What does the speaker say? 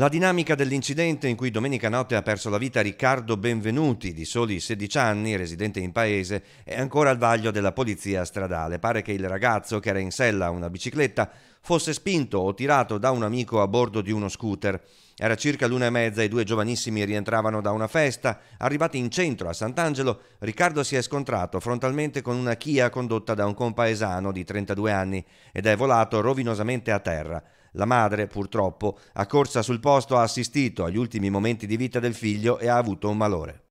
La dinamica dell'incidente in cui domenica notte ha perso la vita Riccardo Benvenuti, di soli 16 anni, residente in paese, è ancora al vaglio della polizia stradale. Pare che il ragazzo, che era in sella a una bicicletta, fosse spinto o tirato da un amico a bordo di uno scooter. Era circa l'una e mezza, i due giovanissimi rientravano da una festa. Arrivati in centro a Sant'Angelo, Riccardo si è scontrato frontalmente con una Kia condotta da un compaesano di 32 anni ed è volato rovinosamente a terra. La madre, purtroppo, accorsa sul posto ha assistito agli ultimi momenti di vita del figlio e ha avuto un malore.